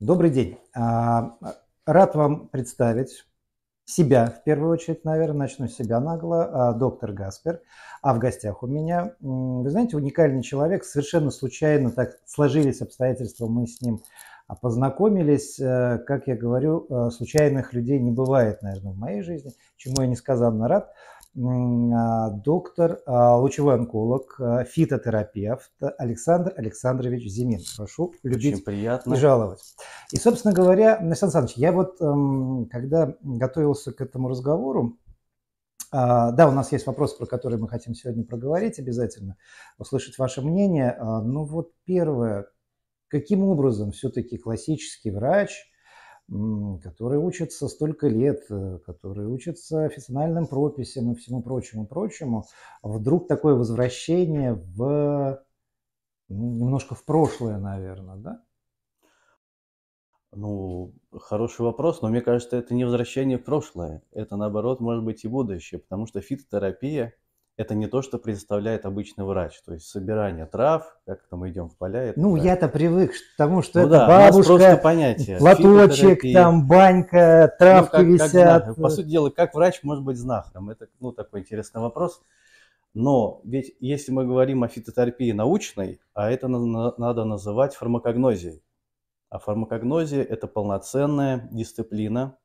Добрый день. А, рад вам представить себя, в первую очередь, наверное, начну с себя нагло, а, доктор Гаспер. А в гостях у меня, вы знаете, уникальный человек, совершенно случайно так сложились обстоятельства, мы с ним а, познакомились. Э, как я говорю, э, случайных людей не бывает, наверное, в моей жизни, чему я несказанно рад. А, доктор, а, лучевой онколог, а, фитотерапевт Александр Александрович Зимин. Прошу любить Очень приятно. и жаловать. И, собственно говоря, Александр Александрович, я вот, эм, когда готовился к этому разговору, да, у нас есть вопрос, про который мы хотим сегодня проговорить обязательно, услышать ваше мнение. Ну вот первое, каким образом все-таки классический врач – которые учатся столько лет, э, которые учатся официальным прописям и всему прочему, прочему, вдруг такое возвращение в ну, немножко в прошлое, наверное, да? Ну, хороший вопрос, но мне кажется, это не возвращение в прошлое. Это, наоборот, может быть и будущее, потому что фитотерапия – это не то, что представляет обычный врач. То есть собирание трав, как там мы идем в поля. Это, ну, да. я-то привык к тому, что ну, это да, бабушка, просто понятие. платочек, там банька, травки ну, как, висят. Как, по сути дела, как врач может быть знахарем? Это ну, такой интересный вопрос. Но ведь если мы говорим о фитотерапии научной, а это на- надо называть фармакогнозией. А фармакогнозия – это полноценная дисциплина,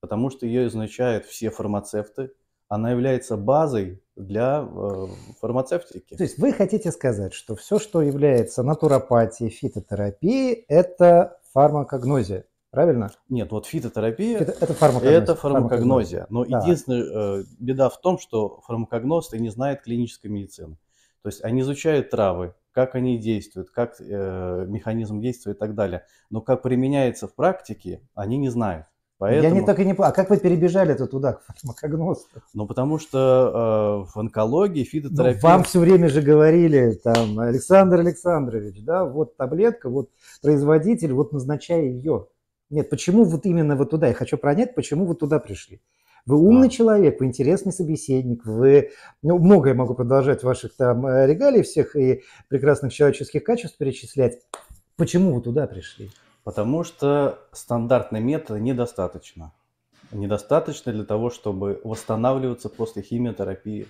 потому что ее изучают все фармацевты. Она является базой для э, фармацевтики. То есть вы хотите сказать, что все, что является натуропатией, фитотерапией, это фармакогнозия, правильно? Нет, вот фитотерапия Фито... это фармакогнозия. Это фармакогнозия. Но да. единственная э, беда в том, что фармакогносты не знают клинической медицины. То есть они изучают травы, как они действуют, как э, механизм действия и так далее. Но как применяется в практике, они не знают. Поэтому... Я не так и не понял. А как вы перебежали-то туда, к фармакогносту? Ну, потому что э, в онкологии фитотерапия... Ну, вам все время же говорили, там, Александр Александрович, да, вот таблетка, вот производитель, вот назначай ее. Нет, почему вот именно вот туда? Я хочу пронять, почему вы туда пришли. Вы умный а. человек, вы интересный собеседник, вы ну, многое могу продолжать ваших там э, регалий всех и прекрасных человеческих качеств перечислять. Почему вы туда пришли? Потому что стандартной метода недостаточно. Недостаточно для того, чтобы восстанавливаться после химиотерапии,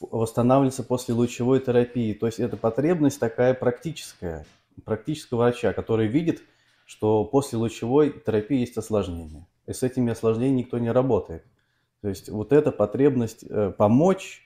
восстанавливаться после лучевой терапии. То есть это потребность такая практическая, практического врача, который видит, что после лучевой терапии есть осложнения. И с этими осложнениями никто не работает. То есть вот эта потребность э, помочь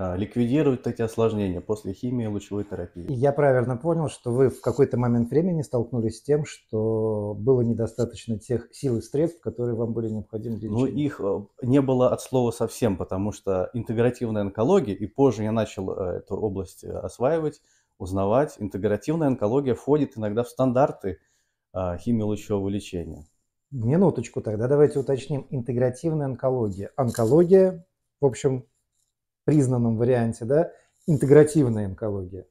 а, ликвидирует эти осложнения после химии и лучевой терапии. Я правильно понял, что вы в какой-то момент времени столкнулись с тем, что было недостаточно тех сил и средств, которые вам были необходимы для ну, лечения? Ну, их э, не было от слова совсем, потому что интегративная онкология, и позже я начал э, эту область э, осваивать, узнавать, интегративная онкология входит иногда в стандарты а, химии лучевого лечения. Минуточку тогда, давайте уточним. Интегративная онкология. Онкология, в общем, признанном варианте, да, интегративная онкология?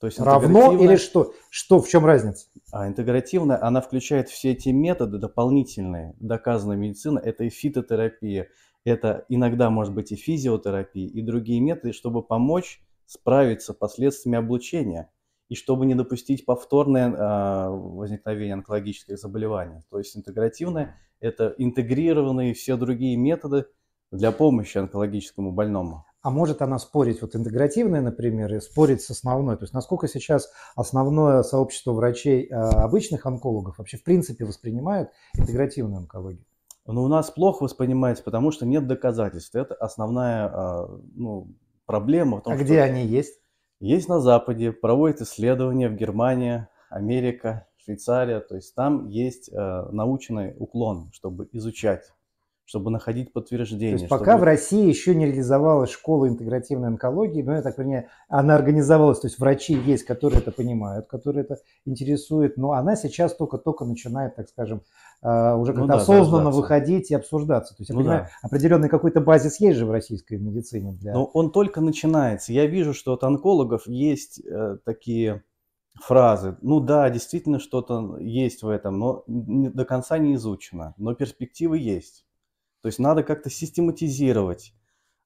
То есть Равно или что? Что, в чем разница? А интегративная, она включает все эти методы дополнительные, доказанная медицина, это и фитотерапия, это иногда может быть и физиотерапия, и другие методы, чтобы помочь справиться с последствиями облучения и чтобы не допустить повторное а, возникновение онкологических заболеваний. То есть интегративное – это интегрированные все другие методы для помощи онкологическому больному а может она спорить, вот интегративная, например, и спорить с основной. То есть насколько сейчас основное сообщество врачей э, обычных онкологов вообще в принципе воспринимает интегративную онкологию? Ну у нас плохо воспринимается, потому что нет доказательств. Это основная а, ну, проблема. В том, а что где они есть? Есть на Западе, проводят исследования в Германии, Америка, Швейцария. То есть там есть э, научный уклон, чтобы изучать чтобы находить подтверждение. То есть чтобы... пока в России еще не реализовалась школа интегративной онкологии, но это, так понимаю, она организовалась, то есть врачи есть, которые это понимают, которые это интересуют. но она сейчас только-только начинает, так скажем, э, уже ну как-то ну, да, осознанно выходить и обсуждаться. То есть, я ну, понимаю, да. определенный какой-то базис есть же в российской медицине. Для... Но ну, он только начинается. Я вижу, что от онкологов есть э, такие фразы. Ну да, действительно что-то есть в этом, но до конца не изучено. Но перспективы есть. То есть надо как-то систематизировать,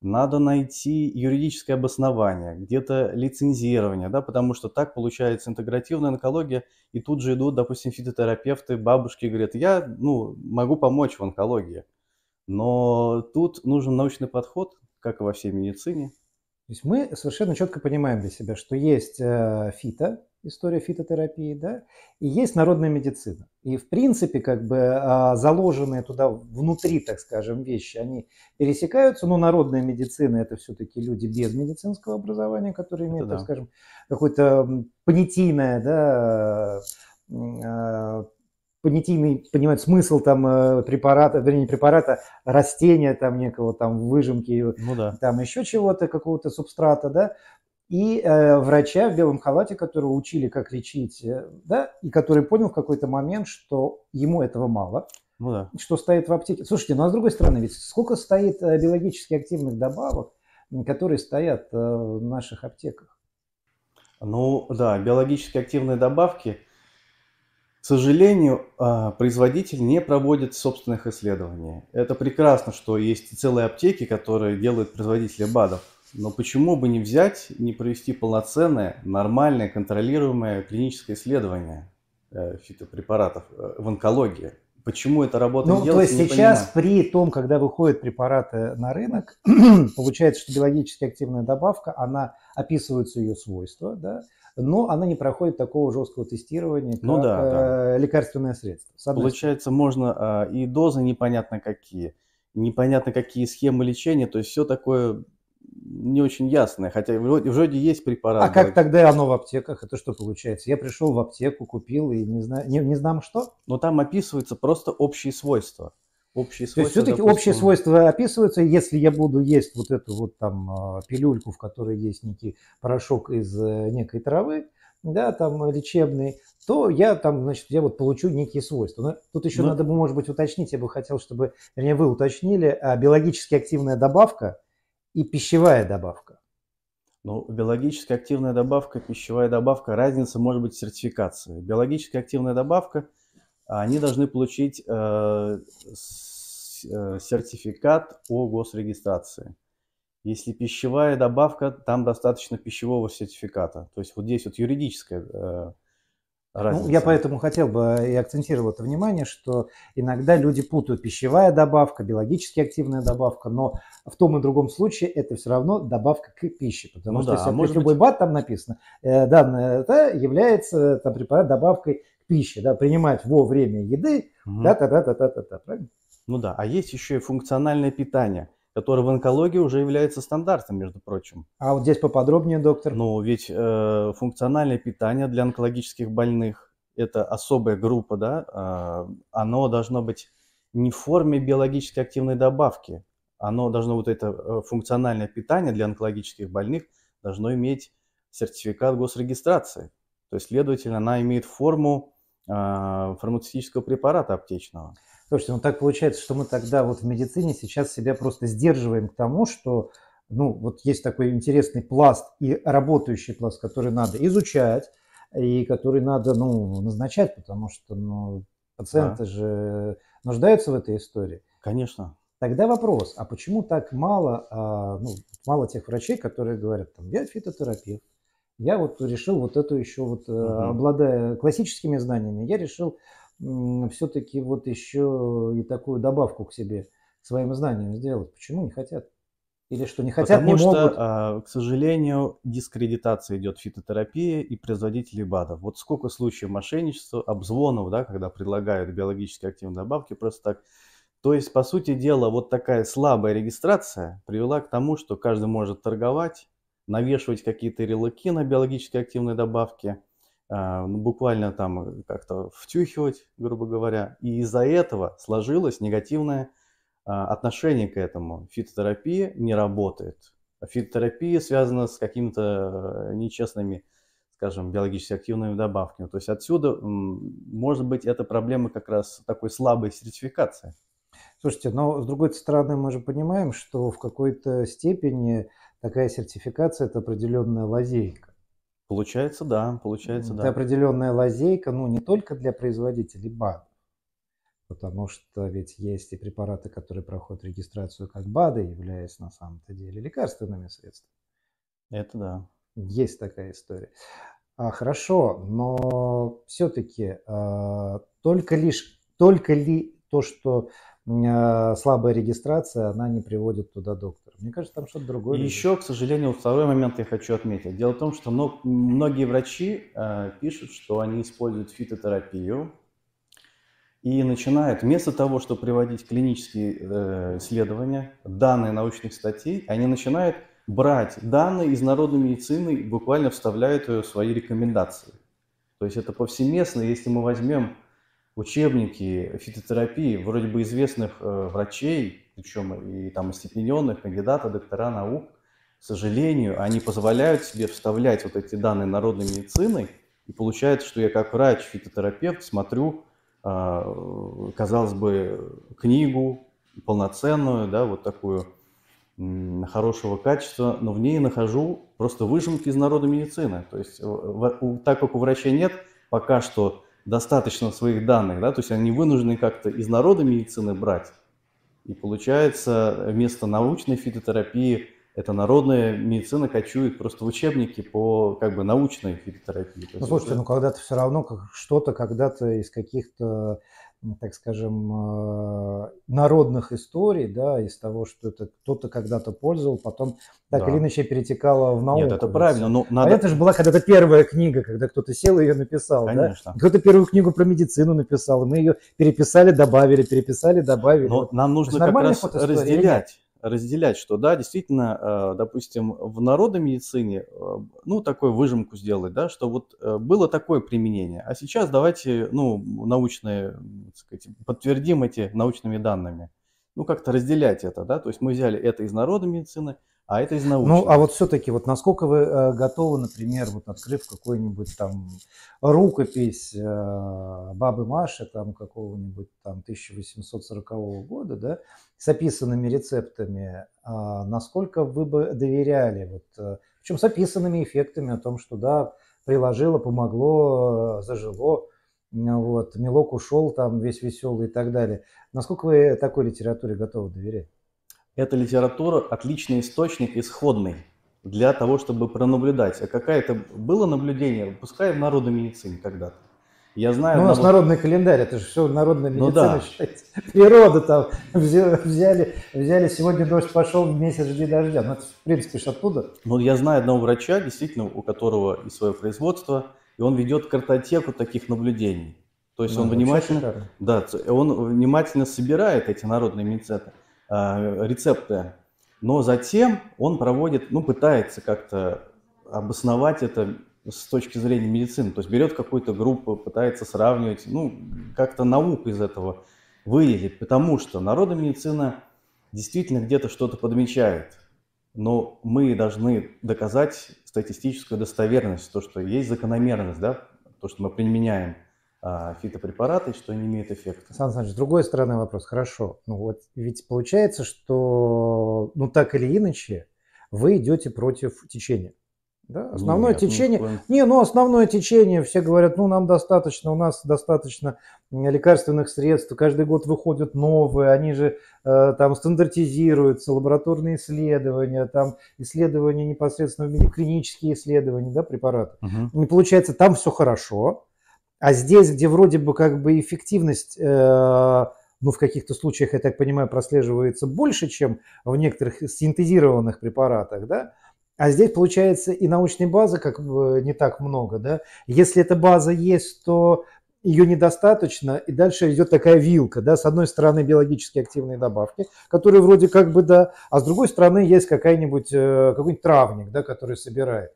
надо найти юридическое обоснование, где-то лицензирование, да, потому что так получается интегративная онкология, и тут же идут, допустим, фитотерапевты, бабушки говорят, я, ну, могу помочь в онкологии. Но тут нужен научный подход, как и во всей медицине. То есть мы совершенно четко понимаем для себя, что есть э, фито, история фитотерапии, да, и есть народная медицина. И, в принципе, как бы а, заложенные туда внутри, так скажем, вещи, они пересекаются, но народная медицина – это все-таки люди без медицинского образования, которые имеют, это да. скажем, какое-то понятийное, да, а, понятийный, понимать смысл там э, препарата, вернее, препарата, а растения там некого, там выжимки, ну, да. там еще чего-то, какого-то субстрата, да, и э, врача в белом халате, которого учили, как лечить, э, да, и который понял в какой-то момент, что ему этого мало, ну да. что стоит в аптеке. Слушайте, ну а с другой стороны, ведь сколько стоит э, биологически активных добавок, которые стоят э, в наших аптеках? Ну да, биологически активные добавки, к сожалению, э, производитель не проводит собственных исследований. Это прекрасно, что есть целые аптеки, которые делают производители БАДов но почему бы не взять, не провести полноценное, нормальное, контролируемое клиническое исследование э, фитопрепаратов э, в онкологии? Почему это работа ну, делается, то есть сейчас понимаю. при том, когда выходят препараты на рынок, получается, что биологически активная добавка, она описываются ее свойства, да, но она не проходит такого жесткого тестирования, ну как ну, да, э, да. лекарственное средство. Получается, можно и дозы непонятно какие, непонятно какие схемы лечения, то есть все такое не очень ясное, хотя вроде, вроде есть препарат. А как тогда оно в аптеках? Это что получается? Я пришел в аптеку, купил и не знаю, не, не знам что? Но там описываются просто общие свойства. Общие То свойства, есть все-таки допустим... общие свойства описываются, если я буду есть вот эту вот там а, пилюльку, в которой есть некий порошок из э, некой травы, да, там э, лечебный, то я там, значит, я вот получу некие свойства. Но тут еще Но... Ну надо бы, может быть, уточнить, я бы хотел, чтобы, вернее, вы уточнили, а биологически активная добавка, и пищевая добавка. Ну, биологически активная добавка, пищевая добавка, разница может быть сертификации. Биологически активная добавка, а они должны получить э, э, сертификат о госрегистрации. Если пищевая добавка, там достаточно пищевого сертификата. То есть вот здесь вот юридическая э, разница. Ну, я поэтому хотел бы э, и акцентировал это внимание, что иногда люди путают пищевая добавка, биологически активная добавка, но в том и другом случае это все равно добавка к пище, потому ну, что да, а если может любой быть... бат там написано, э, данное это является э, там препарат добавкой к пище, да, принимать во время еды, угу. да, да, да, да, да. та, та, правильно? Ну да, а есть еще и функциональное питание – который в онкологии уже является стандартом, между прочим. А вот здесь поподробнее, доктор. Ну, ведь э, функциональное питание для онкологических больных – это особая группа, да, э, оно должно быть не в форме биологически активной добавки, оно должно, вот это э, функциональное питание для онкологических больных должно иметь сертификат госрегистрации. То есть, следовательно, она имеет форму а, фармацевтического препарата аптечного. Слушайте, ну так получается, что мы тогда вот в медицине сейчас себя просто сдерживаем к тому, что ну, вот есть такой интересный пласт и работающий пласт, который надо изучать, и который надо ну, назначать, потому что ну, пациенты да. же нуждаются в этой истории. Конечно. Тогда вопрос, а почему так мало, а, ну, мало тех врачей, которые говорят, там, я фитотерапевт, я вот решил вот эту еще вот, угу. обладая классическими знаниями, я решил все-таки вот еще и такую добавку к себе, к своим знаниям сделать. Почему не хотят? Или что не хотят, Потому не что, могут? А, к сожалению, дискредитация идет фитотерапии и производителей БАДов. Вот сколько случаев мошенничества, обзвонов, да, когда предлагают биологически активные добавки просто так. То есть, по сути дела, вот такая слабая регистрация привела к тому, что каждый может торговать, навешивать какие-то релоки на биологически активные добавки – а, ну, буквально там как-то втюхивать, грубо говоря. И из-за этого сложилось негативное а, отношение к этому. Фитотерапия не работает. А фитотерапия связана с какими-то э, нечестными, скажем, биологически активными добавками. То есть отсюда, может быть, это проблема как раз такой слабой сертификации. Слушайте, но с другой стороны мы же понимаем, что в какой-то степени такая сертификация – это определенная лазейка. Получается, да, получается, это да. Это определенная лазейка, ну, не только для производителей БАД, потому что ведь есть и препараты, которые проходят регистрацию как БАДы, являясь на самом-то деле лекарственными средствами. Это да. Есть такая история. А, хорошо, но все-таки э, а, только лишь, только ли то, что Э, слабая регистрация, она не приводит туда доктора. Мне кажется, там что-то другое. И еще, к сожалению, второй момент я хочу отметить. Дело в том, что многие врачи э, пишут, что они используют фитотерапию и начинают, вместо того, чтобы приводить клинические э, исследования, данные научных статей, они начинают брать данные из народной медицины и буквально вставляют ее в свои рекомендации. То есть это повсеместно, если мы возьмем учебники фитотерапии вроде бы известных э, врачей, причем и там остепененных, кандидата, доктора наук, к сожалению, они позволяют себе вставлять вот эти данные народной медицины, и получается, что я как врач-фитотерапевт смотрю, э, казалось бы, книгу полноценную, да, вот такую э, хорошего качества, но в ней нахожу просто выжимки из народной медицины. То есть, э, в, в, так как у врача нет пока что достаточно своих данных, да, то есть они вынуждены как-то из народа медицины брать. И получается, вместо научной фитотерапии эта народная медицина кочует просто в учебники по как бы научной фитотерапии. Ну, слушайте, уже... ну когда-то все равно как, что-то когда-то из каких-то так скажем, э, народных историй, да, из того, что это кто-то когда-то пользовал, потом так да. или иначе перетекало в науку. Нет, это правильно. Но надо... А это же была когда-то первая книга, когда кто-то сел и ее написал. Конечно. Да? Кто-то первую книгу про медицину написал, и мы ее переписали, добавили, переписали, добавили. Но ну, вот. нам нужно как раз разделять разделять, что да, действительно, э, допустим, в народной медицине, э, ну, такую выжимку сделать, да, что вот э, было такое применение, а сейчас давайте, ну, научные, так сказать, подтвердим эти научными данными ну, как-то разделять это, да, то есть мы взяли это из народной медицины, а это из науки. Ну, а вот все-таки, вот насколько вы э, готовы, например, вот открыв какую-нибудь там рукопись э, Бабы Маши там какого-нибудь там 1840 года, да, с описанными рецептами, э, насколько вы бы доверяли, вот, э, причем с описанными эффектами о том, что, да, приложило, помогло, э, зажило, вот, Милок ушел там весь веселый и так далее. Насколько вы такой литературе готовы доверять? Эта литература – отличный источник, исходный для того, чтобы пронаблюдать. А какое-то было наблюдение, пускай в народной медицине когда-то. Я знаю, ну, у нас народ... народный календарь, это же все народная медицина. Ну, да. Считается. Природа там взяли, взяли, сегодня дождь пошел, месяц жди дождя. Ну, это, в принципе, же оттуда. Ну, я знаю одного врача, действительно, у которого и свое производство, и он ведет картотеку таких наблюдений. То есть ну, он внимательно, да, он внимательно собирает эти народные рецепты, э, а, рецепты, но затем он проводит, ну, пытается как-то обосновать это с точки зрения медицины. То есть берет какую-то группу, пытается сравнивать, ну, как-то науку из этого выделить, потому что народная медицина действительно где-то что-то подмечает но мы должны доказать статистическую достоверность, то, что есть закономерность, да, то, что мы применяем а, фитопрепараты, что они имеют эффект. Сан Александрович, с другой стороны вопрос, хорошо, ну вот ведь получается, что ну так или иначе вы идете против течения. Да? Основное Нет, течение, не, ну основное течение, все говорят, ну нам достаточно, у нас достаточно лекарственных средств, каждый год выходят новые, они же э, там стандартизируются, лабораторные исследования, там исследования непосредственно, клинические исследования, да, препараты. Угу. И получается, там все хорошо, а здесь, где вроде бы как бы эффективность, э, ну в каких-то случаях, я так понимаю, прослеживается больше, чем в некоторых синтезированных препаратах, да, а здесь, получается, и научной базы как бы не так много. Да? Если эта база есть, то ее недостаточно, и дальше идет такая вилка, да, с одной стороны биологически активные добавки, которые вроде как бы да, а с другой стороны есть какая-нибудь, э, какой-нибудь травник, да, который собирает.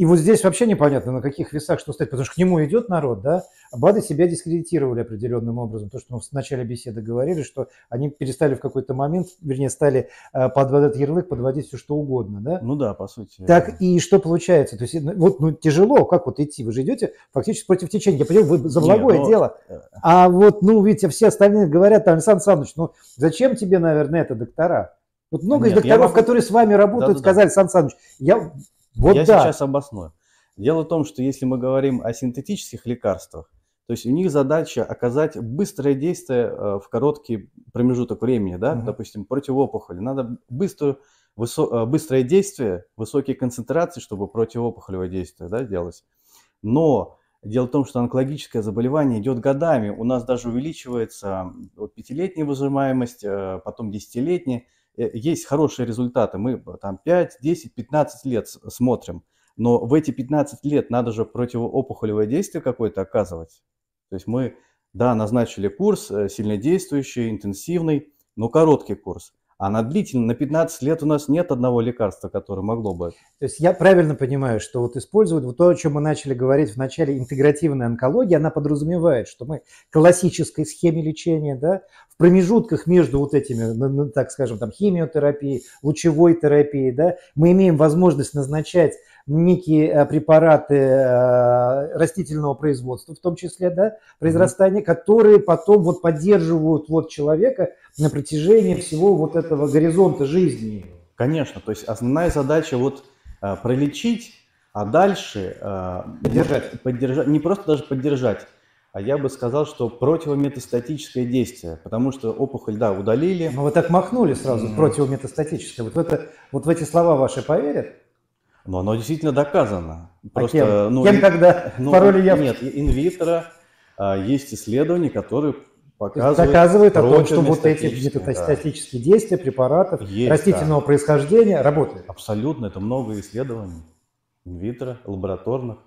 И вот здесь вообще непонятно, на каких весах что стоит, потому что к нему идет народ, да, БАДы себя дискредитировали определенным образом. То, что мы в начале беседы говорили, что они перестали в какой-то момент, вернее, стали э, под этот ярлык подводить все, что угодно, да? Ну да, по сути. Так и что получается? То есть, ну, вот, ну, тяжело, как вот идти? Вы же идете фактически против течения. Я понимаю, вы за благое Нет, но... дело. Э, а вот, ну, видите, все остальные говорят, там, Александр Александрович, ну, зачем тебе, наверное, это доктора? Вот много Нет, из докторов, могу... которые с вами работают, да, да, сказали, да. Сан Саныч, я вот Я да. сейчас обосную. Дело в том, что если мы говорим о синтетических лекарствах, то есть у них задача оказать быстрое действие э, в короткий промежуток времени, да, угу. допустим, против опухоли. Надо быстрое высо, э, быстрое действие, высокие концентрации, чтобы противоопухолевое действие да, делалось. Но дело в том, что онкологическое заболевание идет годами. У нас даже увеличивается вот, пятилетняя выжимаемость, э, потом десятилетняя. Э, есть хорошие результаты, мы э, там 5, 10, 15 лет смотрим, но в эти 15 лет надо же противоопухолевое действие какое-то оказывать. То есть мы, да, назначили курс э, сильнодействующий, интенсивный, но короткий курс. А на длительно, на 15 лет у нас нет одного лекарства, которое могло бы. То есть я правильно понимаю, что вот использовать вот то, о чем мы начали говорить в начале, интегративная онкология, она подразумевает, что мы классической схеме лечения, да, в промежутках между вот этими, ну, ну, так скажем, там химиотерапией, лучевой терапией, да, мы имеем возможность назначать некие э, препараты э, растительного производства, в том числе, да, произрастания, которые потом вот поддерживают вот человека на протяжении всего вот этого горизонта жизни. Конечно, то есть основная задача вот э, пролечить, а дальше поддержать. поддержать, не просто даже поддержать, а я бы сказал, что противометастатическое действие, потому что опухоль, да, удалили. Но вы так махнули сразу, mm-hmm. противометастатическое. Вот в, это, вот в эти слова ваши поверят? Но оно действительно доказано. Просто, а кем? Ну, кем когда? Ну, Пароли я... Нет, инвитро а, есть исследования, которые показывают... Доказывают о том, что вот эти гепатостатические да. действия препаратов есть, растительного да. происхождения работают. Абсолютно, это много исследований. Инвитро, лабораторных.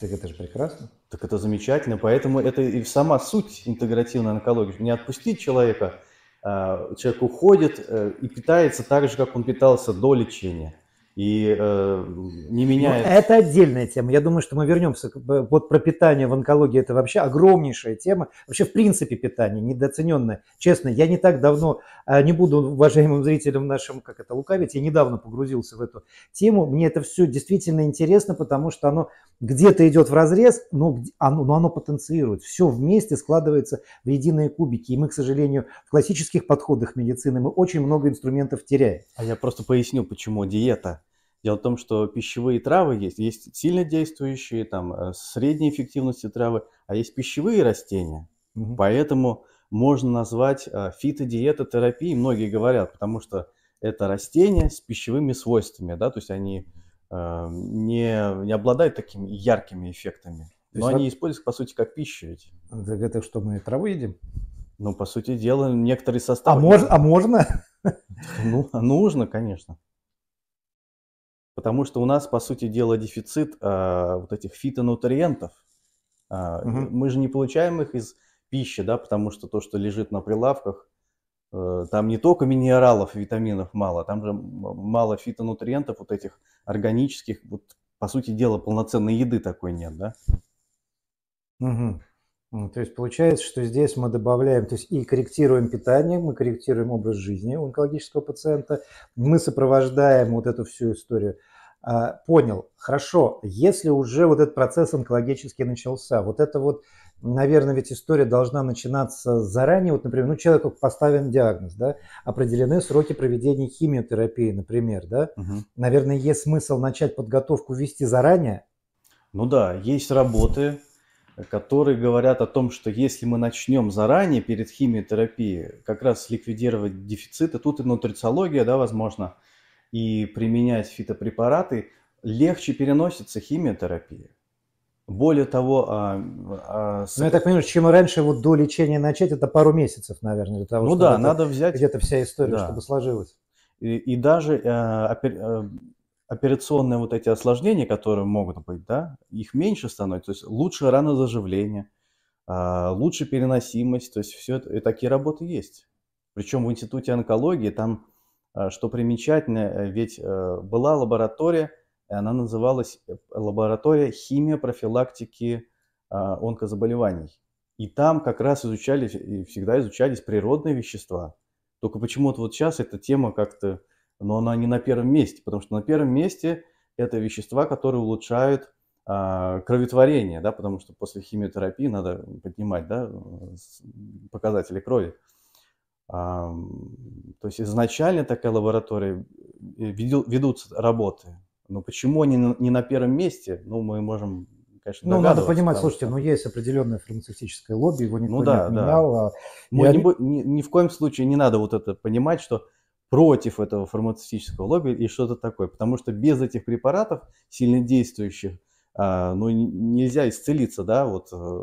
Так это же прекрасно. Так это замечательно, поэтому это и сама суть интегративной онкологии. Не отпустить человека, а, человек уходит э, и питается так же, как он питался до лечения и э, не ну, меняет. Но это отдельная тема. Я думаю, что мы вернемся. Э, вот про питание в онкологии это вообще огромнейшая тема. Вообще, в принципе, питание недооцененное. Честно, я не так давно, э, не буду уважаемым зрителям нашим, как это, лукавить, я недавно погрузился в эту тему. Мне это все действительно интересно, потому что оно где-то идет в разрез, но оно, а, ну, но оно потенцирует. Все вместе складывается в единые кубики. И мы, к сожалению, в классических подходах медицины мы очень много инструментов теряем. А я просто поясню, почему диета. Дело в том, что пищевые травы есть. Есть сильно действующие, там, э, средней эффективности травы, а есть пищевые растения. Угу. Поэтому можно назвать э, фитодиетотерапией, многие говорят, потому что это растения с пищевыми свойствами, да, то есть они Э, не, не обладают такими яркими эффектами. То Но они вот... используются, по сути, как пища ведь. Так это что, мы траву едим? Ну, по сути дела, некоторые составы... А, мож... а можно? Ну, а нужно, конечно. Потому что у нас, по сути дела, дефицит э, вот этих фитонутриентов. Э, угу. Мы же не получаем их из пищи, да, потому что то, что лежит на прилавках, Э, там не только минералов, витаминов мало, там же мало фитонутриентов вот этих органических. Вот, по сути дела, полноценной еды такой нет, да? Угу. то есть получается, что здесь мы добавляем, то есть и корректируем питание, мы корректируем образ жизни у онкологического пациента, мы сопровождаем вот эту всю историю – а, понял, хорошо, если уже вот этот процесс онкологический начался, вот это вот, наверное, ведь история должна начинаться заранее, вот, например, ну, человеку поставлен диагноз, да, определены сроки проведения химиотерапии, например, да, угу. наверное, есть смысл начать подготовку вести заранее? Ну да, есть работы, которые говорят о том, что если мы начнем заранее перед химиотерапией как раз ликвидировать дефициты, тут и нутрициология, да, возможно, и применять фитопрепараты, легче переносится химиотерапия. Более того, а, а, ну, я так понимаю, чем раньше вот до лечения начать, это пару месяцев, наверное, для того, ну, чтобы да, надо взять где-то вся история, да. чтобы сложилась. И, и даже а, опер... Э, операционные вот эти осложнения, которые могут быть, да, их меньше становится, то есть лучше рано заживление, а, лучше переносимость, то есть все и такие работы есть. Причем в институте онкологии там Э, что примечательно, э, ведь э, была лаборатория, она называлась лаборатория химия профилактики онкозаболеваний. И там как раз изучались и всегда изучались природные вещества. Только почему-то вот сейчас эта тема как-то, но ну, она не на первом месте, потому что на первом месте это вещества, которые улучшают а, кроветворение, да, потому что после химиотерапии надо поднимать да, показатели крови. То есть изначально такая лаборатория э, ведут работы. Но почему они не на первом месте? Ну, мы можем, конечно, Ну, надо понимать, слушайте, что... ну, есть определенное фармацевтическое лобби, его никто ну, да, а не отменял. Да. Мы они... ни, ни в коем случае не надо вот это понимать, что против этого фармацевтического лобби и что-то такое. Потому что без этих препаратов, сильнодействующих, а, ну, нельзя исцелиться, да, вот э,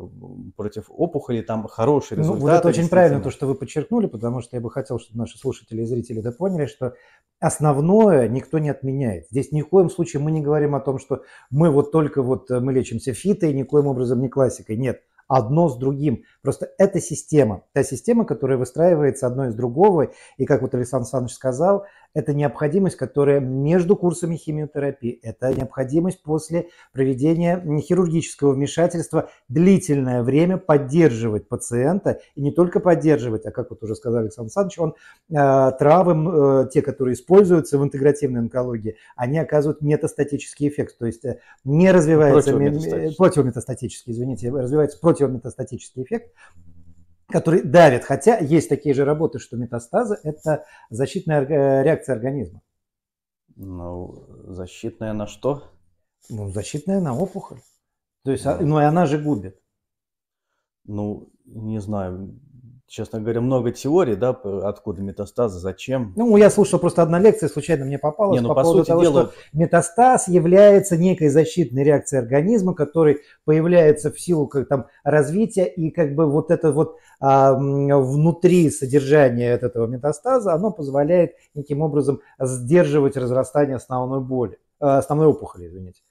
против опухоли, там хороший результат. Ну, вот это очень правильно то, что вы подчеркнули, потому что я бы хотел, чтобы наши слушатели и зрители это поняли, что основное никто не отменяет. Здесь ни в коем случае мы не говорим о том, что мы вот только вот э, мы лечимся фитой, никоим образом не классикой. Нет, одно с другим. Просто это система, та система, которая выстраивается одно из другого. И как вот Александр Александрович сказал, это необходимость, которая между курсами химиотерапии, это необходимость после проведения хирургического вмешательства длительное время поддерживать пациента, и не только поддерживать, а как вот уже сказал Александр Александрович, он э, травы, э, те, которые используются в интегративной онкологии, они оказывают метастатический эффект, то есть э, не развивается... Противометастатический, извините, развивается противометастатический эффект, который давит, Хотя есть такие же работы, что метастазы – это защитная э, реакция организма. Ну, защитная на что? Ну, защитная на опухоль. То есть, да. Ну. ну и она же губит. Ну, не знаю, честно говоря, много теорий, да, откуда метастазы, зачем. Ну, я слушал просто одна лекция, случайно мне попалась, Не, ну, по, по поводу того, дела... что метастаз является некой защитной реакцией организма, который появляется в силу как, там, развития, и как бы вот это вот а, внутри содержание от этого метастаза, оно позволяет неким образом сдерживать разрастание основной боли, э, основной опухоли, извините.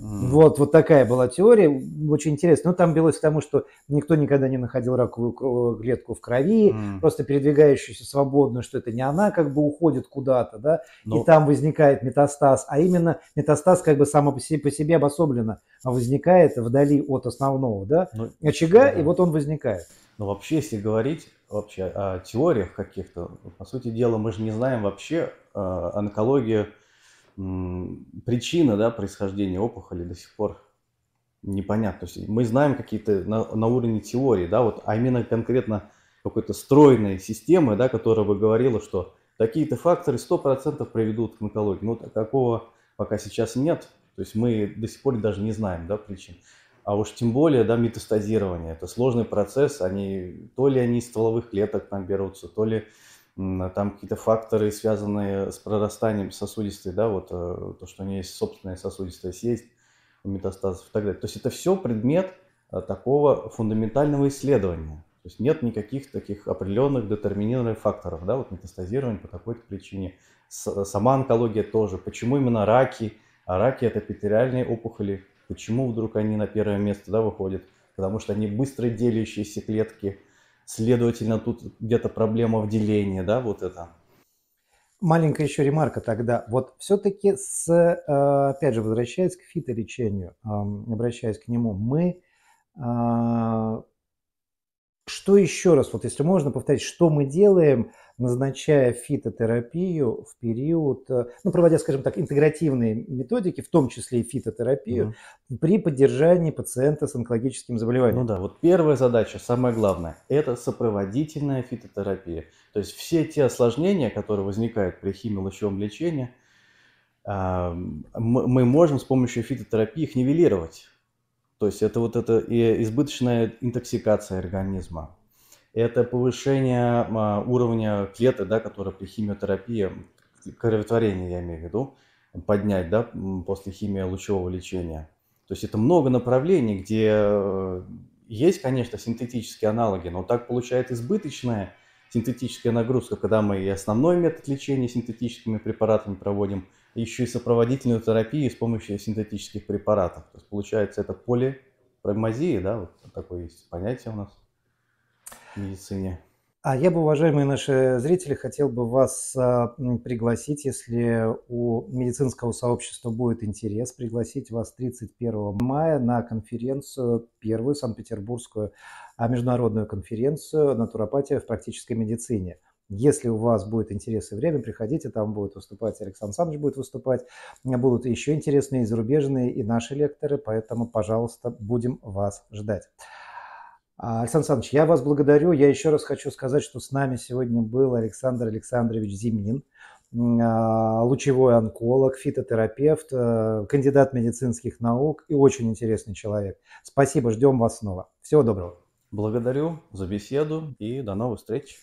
Mm. Вот, вот такая была теория, очень интересно. Но ну, там велось к тому, что никто никогда не находил раковую клетку в крови, mm. просто передвигающуюся свободно, что это не она как бы уходит куда-то, да, Но... и ну. там возникает метастаз, а именно метастаз как бы само по себе, по себе обособленно возникает вдали от основного, да, Но... Ну, очага, да. и вот он возникает. Ну вообще, если говорить вообще о теориях каких-то, по сути дела, мы же не знаем вообще э, онкологию, причина да, происхождения опухоли до сих пор непонятна. То есть мы знаем какие-то на, на уровне теории, да, вот, а именно конкретно какой-то стройной системы, да, которая бы говорила, что такие-то факторы 100% приведут к онкологии. но ну, такого пока сейчас нет. То есть мы до сих пор даже не знаем да, причин. А уж тем более, да, метастазирование. Это сложный процесс. Они, то ли они из стволовых клеток там берутся, то ли а там какие-то факторы, связанные с прорастанием сосудистой, да, вот э, то, что у нее есть собственная сосудистость, есть у метастазов и так далее. То есть это все предмет э, такого фундаментального исследования. То есть нет никаких таких определенных детерминированных факторов, да, вот метастазирование по какой-то причине. С, сама онкология тоже. Почему именно раки? А раки это эпитериальные опухоли. Почему вдруг они на первое место да, выходят? Потому что они быстро делящиеся клетки – Следовательно, тут где-то проблема в делении, да, вот это. Маленькая еще ремарка тогда. Вот все-таки, с, э, опять же, возвращаясь к фитолечению, обращаясь к нему, мы а, что еще раз, вот если можно повторить, что мы делаем, назначая фитотерапию в период, э, ну, проводя, скажем так, интегративные методики, в том числе и фитотерапию, угу. при поддержании пациента с онкологическим заболеванием. Ну да, вот первая задача, самое главное, это сопроводительная фитотерапия. То есть все те осложнения, которые возникают при химиолучевом лечении, а, мы можем с помощью фитотерапии их нивелировать. То есть это вот это и избыточная интоксикация организма. Это повышение а, уровня клеток, да, которая при химиотерапии, кроветворение я имею в виду, поднять да, после химии лучевого лечения. То есть это много направлений, где э, есть, конечно, синтетические аналоги, но так получает избыточная синтетическая нагрузка, когда мы и основной метод лечения синтетическими препаратами проводим – еще и сопроводительную терапию с помощью синтетических препаратов. То есть получается это поле полипрагмазия, да, вот такое есть понятие у нас в медицине. А я бы, уважаемые наши зрители, хотел бы вас а, пригласить, если у медицинского сообщества будет интерес, пригласить вас 31 мая на конференцию, первую санкт-петербургскую а, международную конференцию «Натуропатия в практической медицине». Если у вас будет интерес и время, приходите, там будет выступать Александр Александрович будет выступать, будут еще интересные и зарубежные, и наши лекторы, поэтому, пожалуйста, будем вас ждать. А, Александр Александрович, я вас благодарю. Я еще раз хочу сказать, что с нами сегодня был Александр Александрович Зимнин, а, лучевой онколог, фитотерапевт, э, кандидат медицинских наук и очень интересный человек. Спасибо, ждем вас снова. Всего доброго. Благодарю за беседу и до новых встреч.